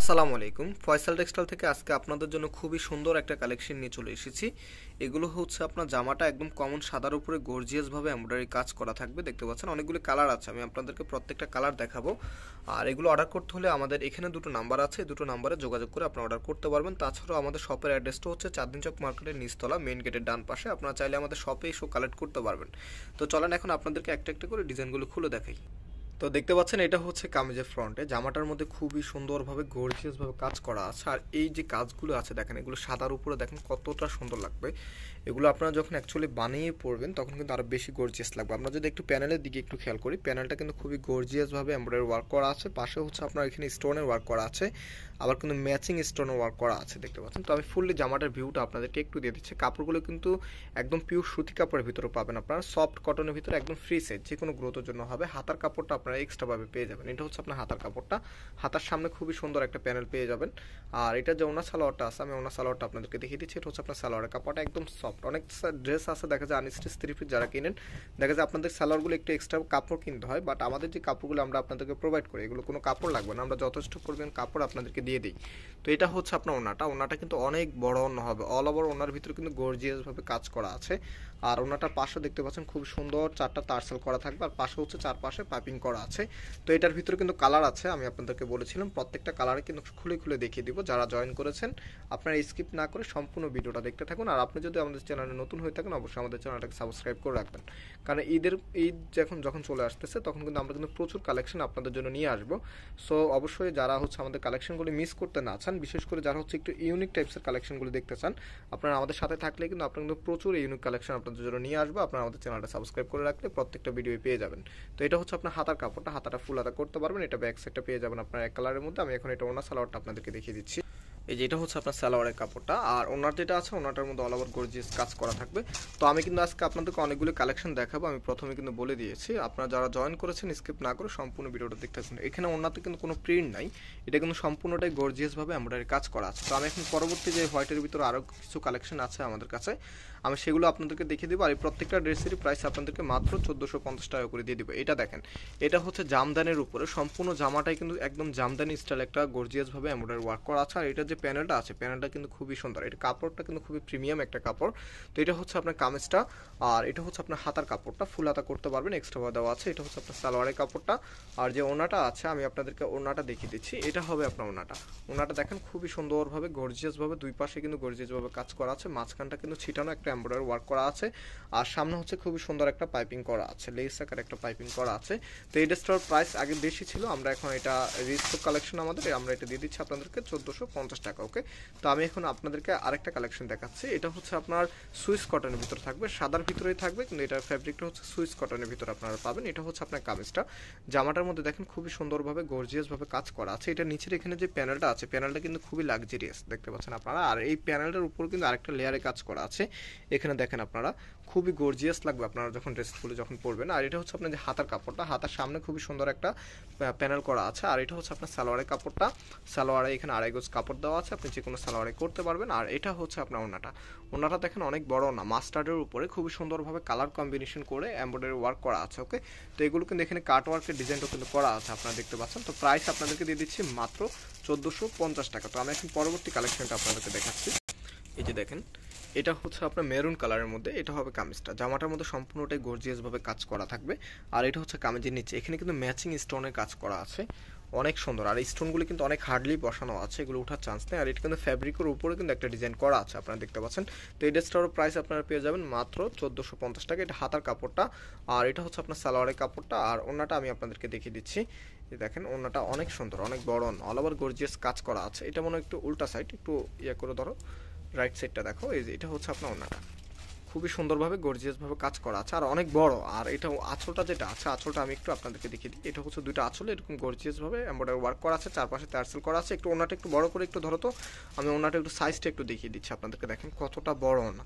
আসসালামু আলাইকুম ফয়সাল টেক্সটাইল থেকে আজকে আপনাদের জন্য খুবই সুন্দর একটা কালেকশন নিয়ে চলে এসেছি এগুলো হচ্ছে আপনার জামাটা একদম কমন সাদার উপরে গর্জিয়াসভাবে এমব্রয়ডারি কাজ করা থাকবে দেখতে পাচ্ছেন অনেকগুলি কালার আছে আমি আপনাদেরকে প্রত্যেকটা কালার দেখাবো আর এগুলো অর্ডার করতে হলে আমাদের এখানে দুটো নাম্বার আছে দুটো নাম্বারে যোগাযোগ করে আপনারা অর্ডার করতে পারবেন তাছাড়াও আমাদের শপের অ্যাড্রেসটা হচ্ছে চাঁদনি চক মার্কেটের নিচতলা মেন গেটের ডান পাশে আপনারা চাইলে আমাদের শপে এসেও কালেক্ট করতে পারবেন তো চলেন এখন আপনাদেরকে একটা একটা করে ডিজাইনগুলো খুলে দেখাই তো দেখতে পাচ্ছেন এটা হচ্ছে কামিজের ফ্রন্টে জামাটার মধ্যে খুবই সুন্দরভাবে গর্জিয়াসভাবে কাজ করা আছে আর এই যে কাজগুলো আছে দেখেন এগুলো সাদার উপরে দেখেন কতটা সুন্দর লাগবে এগুলো আপনারা যখন অ্যাকচুয়ালি বানিয়ে পড়বেন তখন কিন্তু আরও বেশি গর্জিয়াস লাগবে আমরা যদি একটু প্যানেলের দিকে একটু খেয়াল করি প্যানেলটা কিন্তু খুবই গর্জিয়াসভাবে এমব্রয়ডারি ওয়ার্ক করা আছে পাশে হচ্ছে আপনার এখানে স্টোনের ওয়ার্ক করা আছে আবার কিন্তু ম্যাচিং স্টোনের ওয়ার্ক করা আছে দেখতে পাচ্ছেন তো আমি ফুললি জামাটার ভিউটা আপনাদেরকে একটু দিয়ে দিচ্ছে কাপড়গুলো কিন্তু একদম পিওর সুতি কাপড়ের ভিতরে পাবেন আপনারা সফট কটনের ভিতরে একদম ফ্রি সেট যে কোনো গ্রোথের জন্য হবে হাতার কাপড়টা আপনারা এক্সট্রাভাবে পেয়ে যাবেন এটা হচ্ছে আপনার হাতার কাপড়টা হাতার সামনে খুবই সুন্দর একটা প্যানেল পেয়ে যাবেন আর এটা যে ওনার সালোয়ারটা আছে আমি ওনার সালোয়ারটা আপনাদেরকে দেখিয়ে দিচ্ছি এটা হচ্ছে আপনার সালোয়ারের কাপড়টা একদম সফট অনেক ড্রেস আছে দেখা যায় আনস্টিচ থ্রি পিস যারা কিনেন দেখা যায় আপনাদের সালোয়ারগুলো একটু এক্সট্রা কাপড় কিনতে হয় বাট আমাদের যে কাপড়গুলো আমরা আপনাদেরকে প্রোভাইড করি এগুলো কোনো কাপড় লাগবে না আমরা যথেষ্ট পরিমাণ কাপড় আপনাদেরকে দিয়ে দিই তো এটা হচ্ছে আপনার ওনাটা ওনাটা কিন্তু অনেক বড় অন্য হবে অল ওভার ওনার ভিতরে কিন্তু গর্জিয়াসভাবে কাজ করা আছে আর ওনাটার পাশে দেখতে পাচ্ছেন খুব সুন্দর চারটা তারসেল করা থাকবে আর পাশে হচ্ছে চারপাশে পাইপিং করা করা আছে তো এটার ভিতরে কিন্তু কালার আছে আমি আপনাদেরকে বলেছিলাম প্রত্যেকটা কালারে কিন্তু খুলে খুলে দেখিয়ে দিব যারা জয়েন করেছেন আপনারা স্কিপ না করে সম্পূর্ণ ভিডিওটা দেখতে থাকুন আর আপনি যদি আমাদের চ্যানেলে নতুন হয়ে থাকেন অবশ্যই আমাদের চ্যানেলটাকে সাবস্ক্রাইব করে রাখবেন কারণ ঈদের ঈদ যখন যখন চলে আসতেছে তখন কিন্তু আমরা কিন্তু প্রচুর কালেকশন আপনাদের জন্য নিয়ে আসবো সো অবশ্যই যারা হচ্ছে আমাদের কালেকশনগুলি মিস করতে না চান বিশেষ করে যারা হচ্ছে একটু ইউনিক টাইপসের কালেকশনগুলি দেখতে চান আপনারা আমাদের সাথে থাকলে কিন্তু আপনারা কিন্তু প্রচুর ইউনিক কালেকশন আপনাদের জন্য নিয়ে আসবো আপনারা আমাদের চ্যানেলটা সাবস্ক্রাইব করে রাখলে প্রত্যেকটা ভিডিও পেয়ে যাবেন তো এটা হচ্ছে আপনার হাতার কাপড়টা হাতাটা ফুল হাতা করতে পারবেন এটা ব্যাক সাইডটা পেয়ে যাবেন আপনার এক কালারের মধ্যে আমি এখন এটা ওনার সালোয়ারটা আপনাদেরকে দেখিয়ে দিচ্ছি এই যে এটা হচ্ছে আপনার সালোয়ারের কাপড়টা আর ওনার যেটা আছে ওনাটার মধ্যে অল ওভার গর্জিয়াস কাজ করা থাকবে তো আমি কিন্তু আজকে আপনাদেরকে অনেকগুলো কালেকশন দেখাবো আমি প্রথমে কিন্তু বলে দিয়েছি আপনারা যারা জয়েন করেছেন স্কিপ না করে সম্পূর্ণ ভিডিওটা দেখতে থাকুন এখানে ওনাতে কিন্তু কোনো প্রিন্ট নাই এটা কিন্তু সম্পূর্ণটাই গর্জিয়াসভাবে এমব্রয়ডারি কাজ করা আছে তো আমি এখন পরবর্তী যে হোয়াইটের ভিতরে আরও কিছু কালেকশন আছে আমাদের কাছে আমি সেগুলো আপনাদেরকে দেখিয়ে দেবো আর এই প্রত্যেকটা ড্রেসেরই প্রাইস আপনাদেরকে মাত্র চোদ্দোশো পঞ্চাশ টাকা করে দিয়ে দেবো এটা দেখেন এটা হচ্ছে জামদানের উপরে সম্পূর্ণ জামাটাই কিন্তু একদম জামদানি স্টাইল একটা গর্জিয়াসভাবে এমব্রয়ডারি ওয়ার্ক করা আছে আর এটা যে যে প্যানেলটা আছে প্যানেলটা কিন্তু খুবই সুন্দর এটা কাপড়টা কিন্তু খুবই প্রিমিয়াম একটা কাপড় তো এটা হচ্ছে আপনার কামেজটা আর এটা হচ্ছে আপনার হাতার কাপড়টা ফুল হাতা করতে পারবেন এক্সট্রা দেওয়া আছে এটা হচ্ছে আপনার সালোয়ারের কাপড়টা আর যে ওনাটা আছে আমি আপনাদেরকে ওনাটা দেখিয়ে দিচ্ছি এটা হবে আপনার ওনাটা ওনাটা দেখেন খুবই সুন্দরভাবে গর্জিয়াসভাবে দুই পাশে কিন্তু গর্জিয়াসভাবে কাজ করা আছে মাঝখানটা কিন্তু ছিটানো একটা এম্ব্রয়ডারি ওয়ার্ক করা আছে আর সামনে হচ্ছে খুবই সুন্দর একটা পাইপিং করা আছে লেস আকার একটা পাইপিং করা আছে তো এই ড্রেসটার প্রাইস আগে বেশি ছিল আমরা এখন এটা রিস্ক কালেকশন আমাদের আমরা এটা দিয়ে দিচ্ছি আপনাদেরকে চোদ্দোশো পঞ্চাশ টাকা ওকে তো আমি এখন আপনাদেরকে আরেকটা কালেকশন দেখাচ্ছি এটা হচ্ছে আপনার সুইস কটনের ভিতর থাকবে সাদার ভিতরেই থাকবে কিন্তু এটার ফ্যাব্রিকটা হচ্ছে সুইস কটনের ভিতর আপনারা পাবেন এটা হচ্ছে আপনার কামিজটা জামাটার মধ্যে দেখেন খুবই সুন্দরভাবে গর্জিয়াসভাবে কাজ করা আছে এটা নিচের এখানে যে প্যানেলটা আছে প্যানেলটা কিন্তু খুবই লাক্সারিয়াস দেখতে পাচ্ছেন আপনারা আর এই প্যানেলটার উপর কিন্তু আরেকটা লেয়ারে কাজ করা আছে এখানে দেখেন আপনারা খুবই গর্জিয়াস লাগবে আপনারা যখন ড্রেসগুলো যখন পরবেন আর এটা হচ্ছে আপনার যে হাতার কাপড়টা হাতার সামনে খুবই সুন্দর একটা প্যানেল করা আছে আর এটা হচ্ছে আপনার সালোয়ারের কাপড়টা সালোয়ারে এখানে আড়াই গোজ কাপড় দেওয়া দেওয়া আছে আপনি যে কোনো সালোয়ারে করতে পারবেন আর এটা হচ্ছে আপনার ওনাটা ওনাটা দেখেন অনেক বড় না মাস্টার্ডের উপরে খুবই সুন্দরভাবে কালার কম্বিনেশন করে এমব্রয়ডারি ওয়ার্ক করা আছে ওকে তো এগুলো কিন্তু এখানে কাট ওয়ার্কের ডিজাইনটা কিন্তু করা আছে আপনারা দেখতে পাচ্ছেন তো প্রাইস আপনাদেরকে দিয়ে দিচ্ছি মাত্র চোদ্দোশো পঞ্চাশ টাকা তো আমি এখন পরবর্তী কালেকশনটা আপনাদেরকে দেখাচ্ছি এই যে দেখেন এটা হচ্ছে আপনার মেরুন কালারের মধ্যে এটা হবে কামিজটা জামাটার মধ্যে সম্পূর্ণটাই গর্জিয়াসভাবে কাজ করা থাকবে আর এটা হচ্ছে কামিজের নিচে এখানে কিন্তু ম্যাচিং স্টোনের কাজ করা আছে অনেক সুন্দর আর এই স্টোনগুলো কিন্তু অনেক হার্ডলি বসানো আছে এগুলো ওঠার চান্স নেই আর এটা কিন্তু ফ্যাব্রিকের উপরে কিন্তু একটা ডিজাইন করা আছে আপনারা দেখতে পাচ্ছেন তো এই ড্রেসটারও প্রাইস আপনারা পেয়ে যাবেন মাত্র চোদ্দোশো পঞ্চাশ টাকা এটা হাতার কাপড়টা আর এটা হচ্ছে আপনার সালোয়ারের কাপড়টা আর ওনাটা আমি আপনাদেরকে দেখিয়ে দিচ্ছি এই দেখেন ওনাটা অনেক সুন্দর অনেক বড় অল ওভার গর্জিয়াস কাজ করা আছে এটা মনে একটু উল্টা সাইড একটু ইয়ে করে ধরো রাইট সাইডটা দেখো এই যে এটা হচ্ছে আপনার ওনাটা খুবই সুন্দরভাবে গর্জিয়াসভাবে কাজ করা আছে আর অনেক বড় আর এটা আঁচলটা যেটা আছে আঁচলটা আমি একটু আপনাদেরকে দেখিয়ে দিই এটা হচ্ছে দুইটা আঁচল এরকম গর্জিয়াসভাবে এম্বয়ডারি ওয়ার্ক করা আছে চারপাশে তার্সেল করা আছে একটু ওনাটা একটু বড় করে একটু ধরো তো আমি ওনাটা একটু সাইজটা একটু দেখিয়ে দিচ্ছি আপনাদেরকে দেখেন কতটা বড় না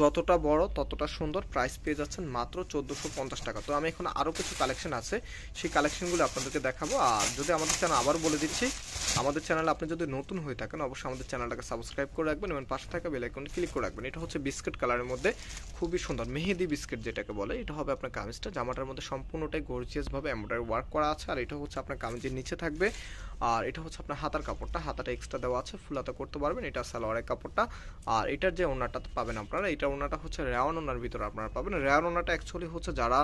যতটা বড় ততটা সুন্দর প্রাইস পেয়ে যাচ্ছেন মাত্র চোদ্দোশো পঞ্চাশ টাকা তো আমি এখন আরও কিছু কালেকশন আছে সেই কালেকশনগুলো আপনাদেরকে দেখাবো আর যদি আমাদের চ্যানেল আবার বলে দিচ্ছি আমাদের চ্যানেলে আপনি যদি নতুন হয়ে থাকেন অবশ্যই আমাদের চ্যানেলটাকে সাবস্ক্রাইব করে রাখবেন এবং পাশে থাকা বেলাইকন ক্লিক করে রাখবেন এটা হচ্ছে বিস্কিট কালারের মধ্যে খুবই সুন্দর মেহেদি বিস্কিট যেটাকে বলে এটা হবে আপনার কামিজটা জামাটার মধ্যে সম্পূর্ণটাই গর্জিয়াসভাবে এমব্রয়ডারি ওয়ার্ক করা আছে আর এটা হচ্ছে আপনার কামিজের নিচে থাকবে আর এটা হচ্ছে আপনার হাতার কাপড়টা হাতাটা এক্সট্রা দেওয়া আছে ফুল হাতা করতে পারবেন এটা সালোয়ারের কাপড়টা আর এটার যে ওনারটা পাবেন আপনারা এটা ওনারটা হচ্ছে রেওয়ান ওনার ভিতরে আপনারা পাবেন রেওয়ান ওনাটা অ্যাকচুয়ালি হচ্ছে যারা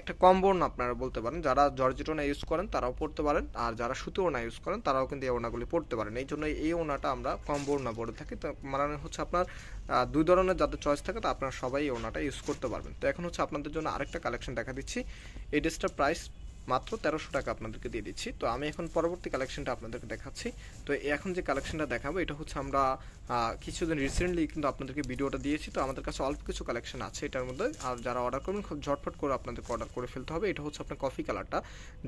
একটা বর্ণ আপনারা বলতে পারেন যারা জর্জিটোনা ইউজ করেন তারাও পড়তে পারেন আর যারা সুতো ওনা ইউজ করেন তারাও কিন্তু এই ওনাগুলি পড়তে পারেন এই জন্য এই ওনাটা আমরা কম বর্ণা পড়ে থাকি তো মানে হচ্ছে আপনার দুই ধরনের যাদের চয়েস থাকে তা আপনার আপনারা সবাই ওনাটা ইউজ করতে পারবেন তো এখন হচ্ছে আপনাদের জন্য আরেকটা কালেকশন দেখা দিচ্ছি এই ড্রেসটার প্রাইস মাত্র তেরোশো টাকা আপনাদেরকে দিয়ে দিচ্ছি তো আমি এখন পরবর্তী কালেকশনটা আপনাদেরকে দেখাচ্ছি তো এখন যে কালেকশনটা দেখাবো এটা হচ্ছে আমরা কিছুদিন রিসেন্টলি কিন্তু আপনাদেরকে ভিডিওটা দিয়েছি তো আমাদের কাছে অল্প কিছু কালেকশন আছে এটার মধ্যে আর যারা অর্ডার করবেন খুব ঝটফট করে আপনাদেরকে অর্ডার করে ফেলতে হবে এটা হচ্ছে আপনার কফি কালারটা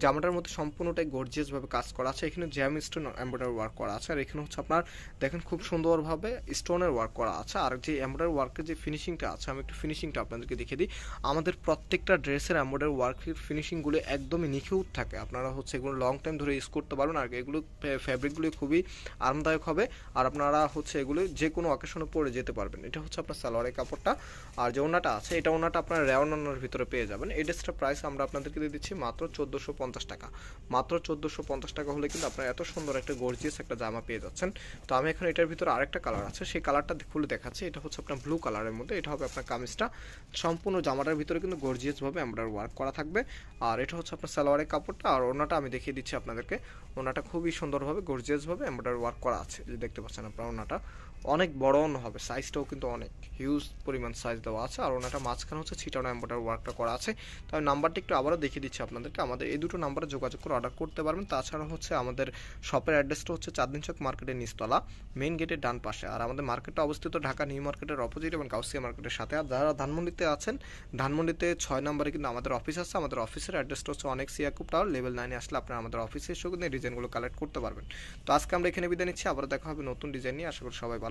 জামাটার মধ্যে সম্পূর্ণটাই গর্জিয়াসভাবে কাজ করা আছে এখানে জ্যাম স্টোন এম্ব্রয়ডারি ওয়ার্ক করা আছে আর এখানে হচ্ছে আপনার দেখেন খুব সুন্দরভাবে স্টোনের ওয়ার্ক করা আছে আর যে এম্ব্রয়ডারি ওয়ার্কের যে ফিনিশিংটা আছে আমি একটু ফিনিশিংটা আপনাদেরকে দেখে দিই আমাদের প্রত্যেকটা ড্রেসের এম্ব্রয়ডারি ওয়ার্কের ফিনিশিংগুলো একদমই নিখুঁত থাকে আপনারা হচ্ছে এগুলো লং টাইম ধরে ইউজ করতে পারবেন আর এগুলো ফ্যাব্রিকগুলি খুবই আরামদায়ক হবে আর আপনারা হচ্ছে এগুলো যে কোনো অকেশনে পরে যেতে পারবেন এটা হচ্ছে আপনার সালোয়ারের কাপড়টা আর যে ওনাটা আছে এটা ওনাটা আপনার রেওনানোর ভিতরে পেয়ে যাবেন এই ড্রেসটার প্রাইস আমরা আপনাদেরকে দিয়ে দিচ্ছি মাত্র চোদ্দোশো পঞ্চাশ টাকা মাত্র চোদ্দোশো পঞ্চাশ টাকা হলে কিন্তু আপনার এত সুন্দর একটা গর্জিয়াস একটা জামা পেয়ে যাচ্ছেন তো আমি এখন এটার ভিতরে আরেকটা কালার আছে সেই কালারটা খুলে দেখাচ্ছি এটা হচ্ছে আপনার ব্লু কালারের মধ্যে এটা হবে আপনার কামিজটা সম্পূর্ণ জামাটার ভিতরে কিন্তু গর্জিয়াসভাবে আমরা ওয়ার্ক করা থাকবে আর এটা হচ্ছে আপনার সালোয়ারের কাপড়টা আর ওনাটা আমি দেখিয়ে দিচ্ছি আপনাদেরকে ওনাটা খুবই সুন্দরভাবে গর্জিয়াসভাবে এম্বয়ডারি ওয়ার্ক করা আছে যে দেখতে পাচ্ছেন আপনারা ওনাটা অনেক বড়ন হবে সাইজটাও কিন্তু অনেক হিউজ পরিমাণ সাইজ দেওয়া আছে আর ওনাটা মাঝখানে হচ্ছে ছিটানো অ্যাম্বোটার ওয়ার্কটা করা আছে তো আমি নাম্বারটা একটু আবারও দেখিয়ে দিচ্ছি আপনাদেরকে আমাদের এই দুটো নাম্বারে যোগাযোগ করে অর্ডার করতে পারবেন তাছাড়া হচ্ছে আমাদের শপের অ্যাড্রেসটা হচ্ছে চাঁদিন চক মার্কেটের নিচতলা মেন গেটের ডান পাশে আর আমাদের মার্কেটটা অবস্থিত ঢাকা নিউ মার্কেটের অপোজিট এবং কাউসিয়া মার্কেটের সাথে আর যারা ধানমন্ডিতে আছেন ধানমন্ডিতে ছয় নম্বরে কিন্তু আমাদের অফিস আছে আমাদের অফিসের অ্যাড্রেসটা হচ্ছে অনেক সিয়াকুপ টাওয়ার লেভেল নাইনে আসলে আপনারা আমাদের অফিসে এসেও কিন্তু এই ডিজাইনগুলো কালেক্ট করতে পারবেন তো আজকে আমরা এখানে বিদায় নিচ্ছি আবার দেখা হবে নতুন ডিজাইন নিয়ে আশা করি সবাই ভালো